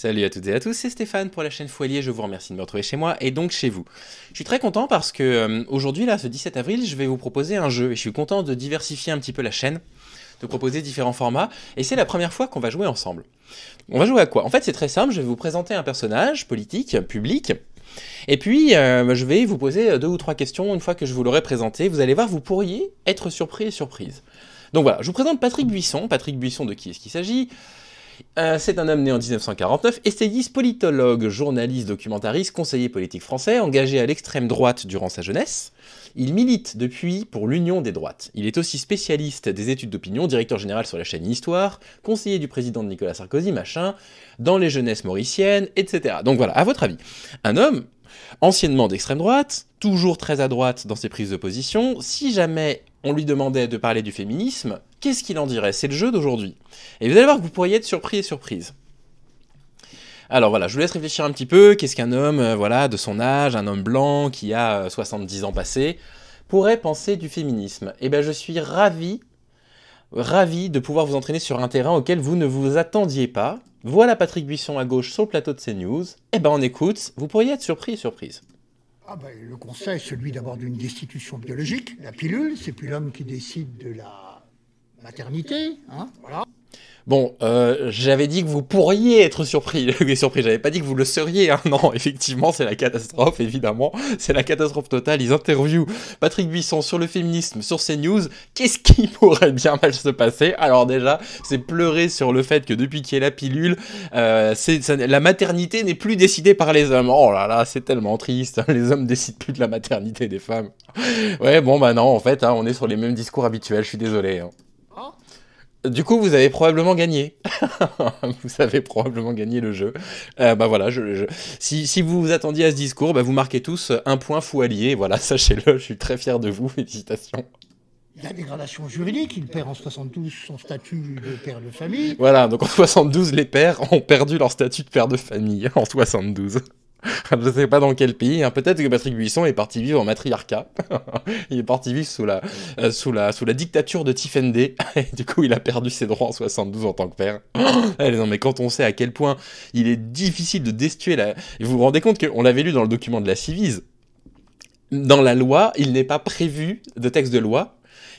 Salut à toutes et à tous, c'est Stéphane pour la chaîne Foilier, je vous remercie de me retrouver chez moi et donc chez vous. Je suis très content parce que euh, aujourd'hui, là, ce 17 avril, je vais vous proposer un jeu et je suis content de diversifier un petit peu la chaîne, de proposer différents formats et c'est la première fois qu'on va jouer ensemble. On va jouer à quoi En fait, c'est très simple, je vais vous présenter un personnage politique, public, et puis, euh, je vais vous poser deux ou trois questions une fois que je vous l'aurai présenté. Vous allez voir, vous pourriez être surpris et surprise. Donc voilà, je vous présente Patrick Buisson. Patrick Buisson, de qui est-ce qu'il s'agit euh, c'est un homme né en 1949, essayiste, politologue, journaliste, documentariste, conseiller politique français, engagé à l'extrême droite durant sa jeunesse. Il milite depuis pour l'Union des droites. Il est aussi spécialiste des études d'opinion, directeur général sur la chaîne Histoire, conseiller du président de Nicolas Sarkozy, machin, dans les jeunesses mauriciennes, etc. Donc voilà, à votre avis, un homme anciennement d'extrême droite, toujours très à droite dans ses prises de position, si jamais on lui demandait de parler du féminisme, Qu'est-ce qu'il en dirait C'est le jeu d'aujourd'hui. Et vous allez voir que vous pourriez être surpris et surprise. Alors voilà, je vous laisse réfléchir un petit peu. Qu'est-ce qu'un homme euh, voilà, de son âge, un homme blanc qui a 70 euh, ans passé, pourrait penser du féminisme Eh bien, je suis ravi, ravi de pouvoir vous entraîner sur un terrain auquel vous ne vous attendiez pas. Voilà Patrick Buisson à gauche sur le plateau de CNews. Eh bien, on écoute, vous pourriez être surpris et surprise. Ah ben, le conseil, celui d'abord d'une destitution biologique, la pilule, c'est plus l'homme qui décide de la maternité. Hein, voilà. Bon, euh, j'avais dit que vous pourriez être surpris, surpris. J'avais pas dit que vous le seriez. Hein. Non, effectivement, c'est la catastrophe. Évidemment, c'est la catastrophe totale. Ils interviewent Patrick Buisson sur le féminisme, sur CNews. Qu'est-ce qui pourrait bien mal se passer Alors déjà, c'est pleurer sur le fait que depuis qu'il y a la pilule, euh, la maternité n'est plus décidée par les hommes. Oh là là, c'est tellement triste. Hein, les hommes décident plus de la maternité des femmes. Ouais, bon bah non. En fait, hein, on est sur les mêmes discours habituels. Je suis désolé. Hein. Du coup, vous avez probablement gagné. vous avez probablement gagné le jeu. Euh, bah voilà, je, Si, si, vous vous attendiez à ce discours, bah vous marquez tous un point fou allié. Voilà, sachez-le, je suis très fier de vous. Félicitations. La dégradation juridique, il perd en 72 son statut de père de famille. Voilà, donc en 72, les pères ont perdu leur statut de père de famille. En 72. je ne sais pas dans quel pays. Hein. Peut-être que Patrick Buisson est parti vivre en matriarcat. il est parti vivre sous la, euh, sous la, sous la dictature de Tiffendé. Et du coup, il a perdu ses droits en 72 en tant que père. non, mais quand on sait à quel point il est difficile de destituer la... Vous vous rendez compte qu'on l'avait lu dans le document de la Civise. Dans la loi, il n'est pas prévu de texte de loi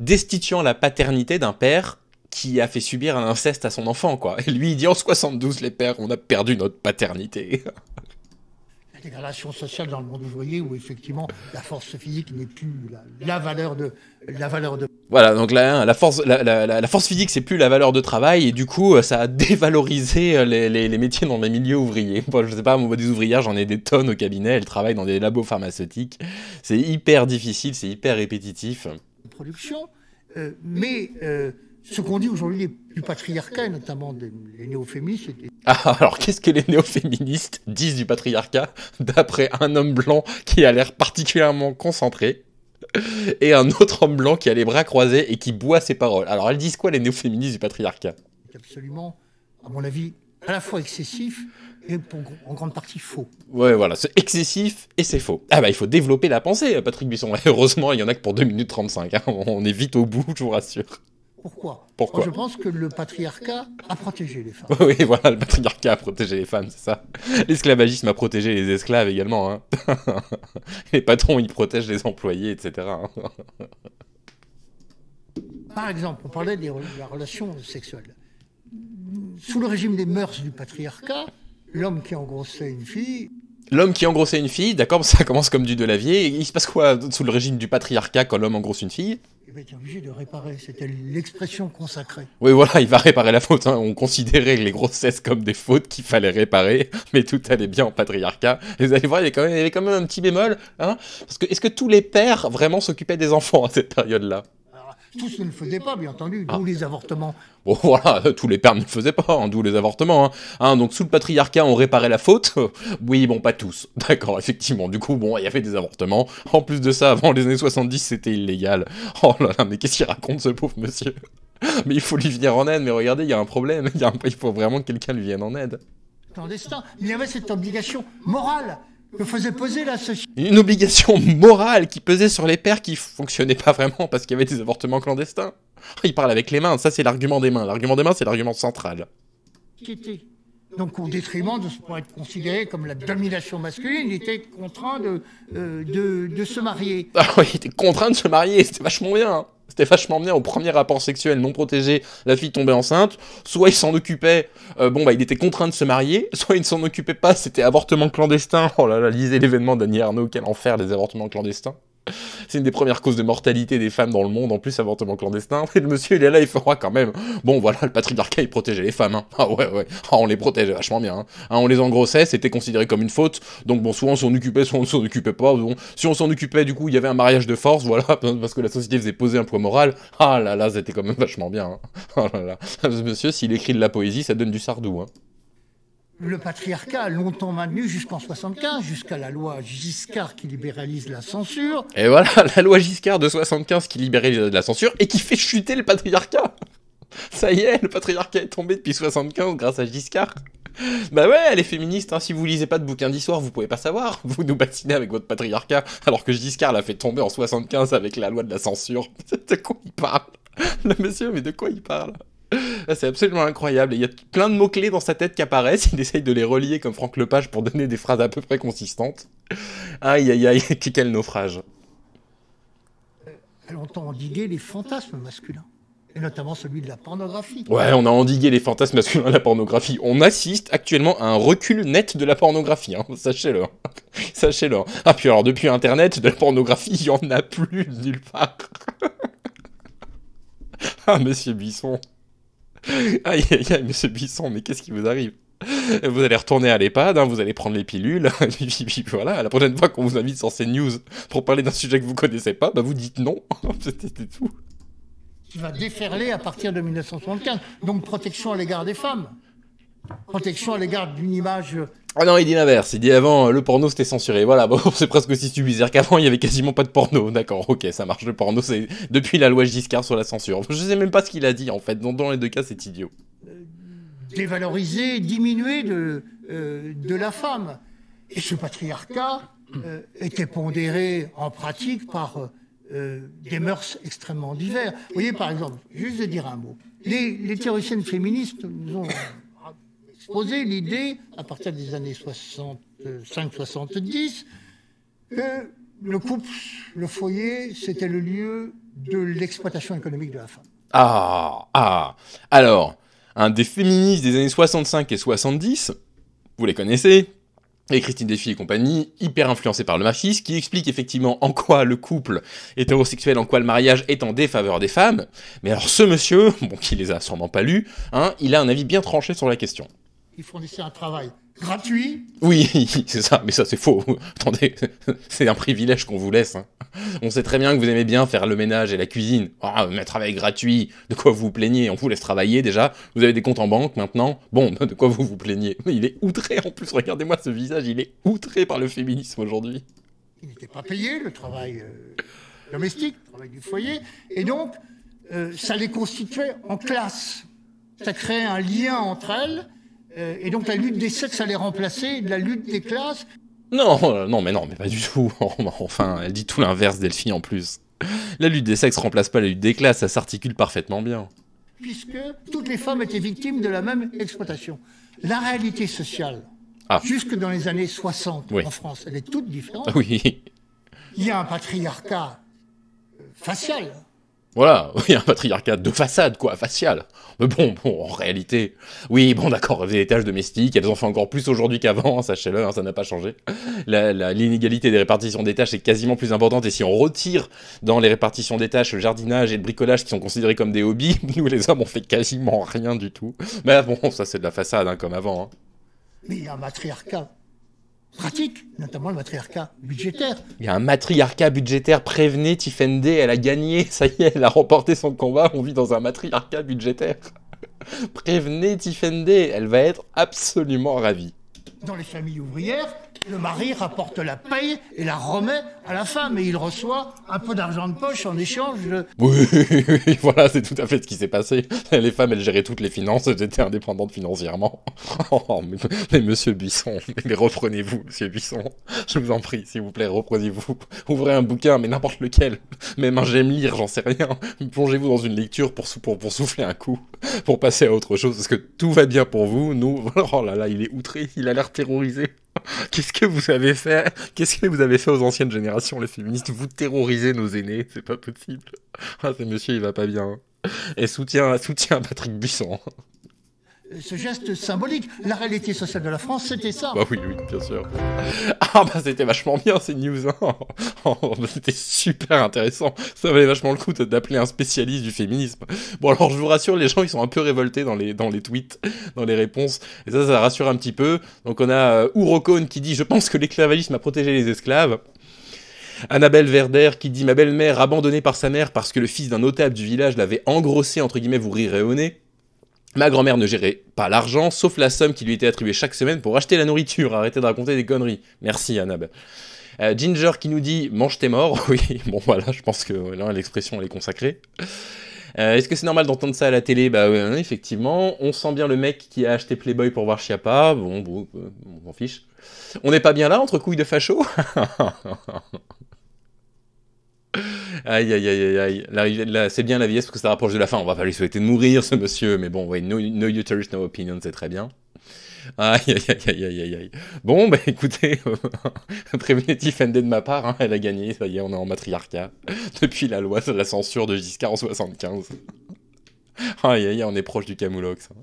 destituant la paternité d'un père qui a fait subir un inceste à son enfant, quoi. Et lui, il dit en 72, les pères, on a perdu notre paternité relations sociale dans le monde ouvrier où effectivement la force physique n'est plus la, valeur de la valeur de voilà, donc la, hein, la force, la, la, force physique, c'est plus la valeur de travail, et du coup, ça a dévalorisé euh, les, les, métiers dans les milieux ouvriers. Bon, je sais pas, moi, des ouvrières, j'en ai des tonnes au cabinet, elles travaillent dans des labos pharmaceutiques. C'est hyper difficile, c'est hyper répétitif. Production, euh, mais euh, ce qu'on dit aujourd'hui du patriarcat, et notamment des, néo-féministes. Ah, alors qu'est-ce que les néo-féministes disent du patriarcat d'après un homme blanc qui a l'air particulièrement concentré et un autre homme blanc qui a les bras croisés et qui boit ses paroles Alors elles disent quoi les néo-féministes du patriarcat Absolument, à mon avis, à la fois excessif et en grande partie faux. Ouais, voilà, c'est excessif et c'est faux. Ah bah il faut développer la pensée, Patrick Buisson. Heureusement, il y en a que pour 2 minutes 35. Hein. On est vite au bout, je vous rassure. Pourquoi Je pense que le patriarcat a protégé les femmes. oui, voilà, le patriarcat a protégé les femmes, c'est ça. L'esclavagisme a protégé les esclaves également. Hein. les patrons, ils protègent les employés, etc. Hein. Par exemple, on parlait de la relation sexuelle. Sous le régime des mœurs du patriarcat, l'homme qui engrossait une fille l'homme qui engrossait une fille, d'accord, ça commence comme du Delavier. Il se passe quoi sous le régime du patriarcat quand l'homme engrosse une fille va obligé de réparer. C'était l'expression consacrée. Oui, voilà, il va réparer la faute. Hein. On considérait les grossesses comme des fautes qu'il fallait réparer, mais tout allait bien en patriarcat. vous allez voir, il y avait quand même, quand même un petit bémol. Hein, parce que est-ce que tous les pères vraiment s'occupaient des enfants à cette période-là tous ne le faisaient pas, bien entendu, d'où ah. les avortements. Bon, voilà, tous les pères ne le faisaient pas, hein, d'où les avortements. Hein. hein. donc, sous le patriarcat, on réparait la faute Oui, bon, pas tous. D'accord, effectivement. Du coup, bon, il y avait des avortements. En plus de ça, avant les années 70, c'était illégal. Oh là là, mais qu'est-ce qu'il raconte, ce pauvre monsieur Mais il faut lui venir en aide, mais regardez, il y a un problème. Il, faut vraiment que quelqu'un lui vienne en aide. Clandestin, il y avait cette obligation morale la société. Une obligation morale qui pesait sur les pères qui fonctionnait pas vraiment parce qu'il y avait des avortements clandestins. Il parle avec les mains, ça c'est l'argument des mains. L'argument des mains, c'est l'argument central. Donc au détriment de ce qui pourrait être considéré comme la domination masculine, il était contraint de, euh, de, se marier. Ah il était contraint de se marier, c'était vachement bien. Hein. C'était vachement bien au premier rapport sexuel non protégé, la fille tombait enceinte, soit il s'en occupait, euh, bon bah il était contraint de se marier, soit il ne s'en occupait pas, c'était avortement clandestin. Oh là là, lisez l'événement d'Annie Arnaud, quel enfer des avortements clandestins. C'est une des premières causes de mortalité des femmes dans le monde, en plus avortement clandestin. Et le monsieur, il est là, il fera quand même. Bon, voilà, le patriarcat, il protégeait les femmes. Hein. Ah ouais, ouais. Ah, on les protégeait vachement bien. Hein. Ah, on les engrossait, c'était considéré comme une faute. Donc bon, soit on s'en occupait, soit on s'en occupait pas. Bon, si on s'en occupait, du coup, il y avait un mariage de force, voilà, parce que la société faisait poser un poids moral. Ah là là, c'était quand même vachement bien. Hein. Ah là là. Monsieur, s'il écrit de la poésie, ça donne du sardou. Hein le patriarcat a longtemps maintenu jusqu'en 75, jusqu'à la loi Giscard qui libéralise la censure. Et voilà, la loi Giscard de 75 qui libéralise la censure et qui fait chuter le patriarcat. Ça y est, le patriarcat est tombé depuis 75 grâce à Giscard. Bah ouais, les féministes, hein. si vous lisez pas de bouquins d'histoire, vous pouvez pas savoir. Vous nous bassinez avec votre patriarcat, alors que Giscard l'a fait tomber en 75 avec la loi de la censure. De quoi il parle Le monsieur, mais de quoi il parle C'est absolument incroyable. Il y a plein de mots-clés dans sa tête qui apparaissent. Il essaye de les relier comme Franck Lepage pour donner des phrases à peu près consistantes. Aïe, aïe, aïe, quel naufrage. Elle entend endiguer les fantasmes masculins et notamment celui de la pornographie. Ouais, on a endigué les fantasmes masculins de la pornographie. On assiste actuellement à un recul net de la pornographie, hein. sachez-le. Hein. sachez-le. Hein. Ah, puis alors, depuis Internet, de la pornographie, il n'y en a plus nulle part. ah, monsieur Buisson. Aïe, aïe, aïe, monsieur Buisson, mais qu'est-ce qui vous arrive vous allez retourner à l'EHPAD, hein, vous allez prendre les pilules, voilà, la prochaine fois qu'on vous invite sur news pour parler d'un sujet que vous connaissez pas, bah vous dites non, c'était tout. -"Tu va déferler à partir de 1975, donc protection à l'égard des femmes protection à l'égard d'une image. Euh, ah non, il dit l'inverse. Il dit avant, euh, le porno c'était censuré. Voilà, bon, c'est presque aussi stupide qu'avant, il y avait quasiment pas de porno. D'accord, ok, ça marche. Le porno, c'est depuis la loi Giscard sur la censure. Je sais même pas ce qu'il a dit en fait. Dans, les deux cas, c'est idiot. Dévaloriser, diminuer euh, de, la femme. Et ce patriarcat était pondéré en pratique par des mœurs extrêmement diverses. Vous voyez, par exemple, juste de dire un mot. Les, les théoriciennes féministes nous ont poser l'idée, à partir des années 65-70, que le couple, le foyer, c'était le lieu de l'exploitation économique de la femme. Ah, ah. Alors, un des féministes des années 65 et 70, vous les connaissez, et Christine Défi et compagnie, hyper influencée par le marxisme, qui explique effectivement en quoi le couple hétérosexuel, en quoi le mariage est en défaveur des femmes. Mais alors ce monsieur, bon, qui les a sûrement pas lus, hein, il a un avis bien tranché sur la question ils fournissait un travail gratuit. Oui, c'est ça, mais ça c'est faux. Attendez, c'est un privilège qu'on vous laisse. Hein. On sait très bien que vous aimez bien faire le ménage et la cuisine. Ah, mais un travail gratuit, de quoi vous vous plaignez On vous laisse travailler déjà, vous avez des comptes en banque maintenant. Bon, de quoi vous vous plaignez Il est outré en plus, regardez-moi ce visage, il est outré par le féminisme aujourd'hui. Il n'était pas payé, le travail euh, domestique, le travail du foyer, et donc euh, ça les constituait en classe. Ça créait un lien entre elles euh, et donc la lutte des sexes allait remplacer la lutte des classes. Non, euh, non, mais non, mais pas du tout. Oh, bah, enfin, elle dit tout l'inverse, Delphine, en plus. La lutte des sexes remplace pas la lutte des classes, ça s'articule parfaitement bien. Puisque toutes les femmes étaient victimes de la même exploitation. La réalité sociale, ah. jusque dans les années 60 en France, elle est toute différente. Ah oui. Il y a un patriarcat euh, facial, voilà, il y a un patriarcat de façade, quoi, facial. Mais bon, bon, en réalité, oui, bon, d'accord, les tâches domestiques, elles en font encore plus aujourd'hui qu'avant, sachez-le, hein, ça n'a pas changé. L'inégalité des répartitions des tâches est quasiment plus importante, et si on retire dans les répartitions des tâches le jardinage et le bricolage qui sont considérés comme des hobbies, nous les hommes, on fait quasiment rien du tout. Mais bon, ça c'est de la façade, hein, comme avant. Hein. Mais il y a un patriarcat. Pratique, notamment le matriarcat budgétaire. Il y a un matriarcat budgétaire, prévenez Tiffende, elle a gagné, ça y est, elle a remporté son combat, on vit dans un matriarcat budgétaire. prévenez Tiffende, elle va être absolument ravie. Dans les familles ouvrières, le mari rapporte la paye et la remet à la femme et il reçoit un peu d'argent de poche en échange. Oui, oui, voilà, c'est tout à fait ce qui s'est passé. Les femmes, elles géraient toutes les finances, elles étaient indépendantes financièrement. Oh, mais, monsieur Buisson, mais reprenez-vous, monsieur Buisson. Je vous en prie, s'il vous plaît, reprenez-vous. Ouvrez un bouquin, mais n'importe lequel. Même un j'aime lire, j'en sais rien. Plongez-vous dans une lecture pour, pour souffler un coup, pour passer à autre chose, parce que tout va bien pour vous. Nous, oh là là, il est outré, il a l'air terrorisé. Qu'est-ce que vous avez fait Qu'est-ce que vous avez fait aux anciennes générations, les féministes Vous terrorisez nos aînés, c'est pas possible. Ah, c'est monsieur, il va pas bien. Et soutien, soutien à Patrick Buisson. Euh, ce geste symbolique. La réalité sociale de la France, c'était ça. Bah oui, oui, bien sûr. Ah bah c'était vachement bien ces news. Hein. Oh, bah, c'était super intéressant. Ça valait vachement le coup d'appeler un spécialiste du féminisme. Bon alors je vous rassure, les gens ils sont un peu révoltés dans les, dans les tweets, dans les réponses. Et ça, ça rassure un petit peu. Donc on a euh, Ourocone qui dit « Je pense que l'esclavagisme a protégé les esclaves ». Annabelle Verder qui dit « Ma belle-mère abandonnée par sa mère parce que le fils d'un notable du village l'avait engrossée, entre guillemets, vous rirez au nez ». Ma grand-mère ne gérait pas l'argent, sauf la somme qui lui était attribuée chaque semaine pour acheter la nourriture. Arrêtez de raconter des conneries. Merci, Annabelle. Euh, Ginger qui nous dit mange tes morts. Oui, bon voilà, je pense que là l'expression elle est consacrée. Euh, est-ce que c'est normal d'entendre ça à la télé Bah oui, effectivement. On sent bien le mec qui a acheté Playboy pour voir Chiappa. Bon, bon, euh, on s'en fiche. On n'est pas bien là entre couilles de facho Aïe, aïe, aïe, aïe, aïe. c'est bien la vieillesse parce que ça rapproche de la fin. On va pas lui souhaiter de mourir, ce monsieur, mais bon, ouais, no, no uterus, no opinion, c'est très bien. Aïe, aïe, aïe, aïe, aïe, aïe. Bon, bah écoutez, prévenez-tif de ma part, hein, elle a gagné, ça y est, on est en matriarcat. Depuis la loi sur la censure de Giscard en 75. Aïe, aïe, aïe, on est proche du Camoulox. Hein.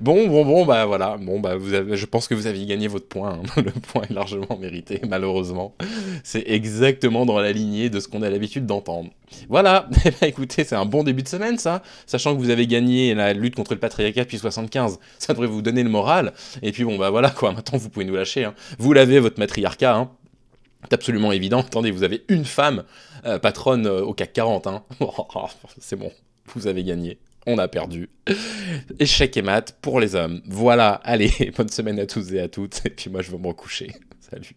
Bon, bon, bon, bah voilà. Bon, bah vous je pense que vous avez gagné votre point. Hein. Le point est largement mérité, malheureusement. C'est exactement dans la lignée de ce qu'on a l'habitude d'entendre. Voilà. Eh ben, écoutez, c'est un bon début de semaine, ça. Sachant que vous avez gagné la lutte contre le patriarcat depuis 75. Ça devrait vous donner le moral. Et puis bon, bah voilà quoi. Maintenant, vous pouvez nous lâcher. Hein. Vous l'avez votre matriarcat. Hein. C'est absolument évident. Attendez, vous avez une femme euh, patronne euh, au CAC 40. Hein. c'est bon, vous avez gagné on a perdu. Échec et mat pour les hommes. Voilà, allez, bonne semaine à tous et à toutes. Et puis moi, je vais me recoucher. Salut.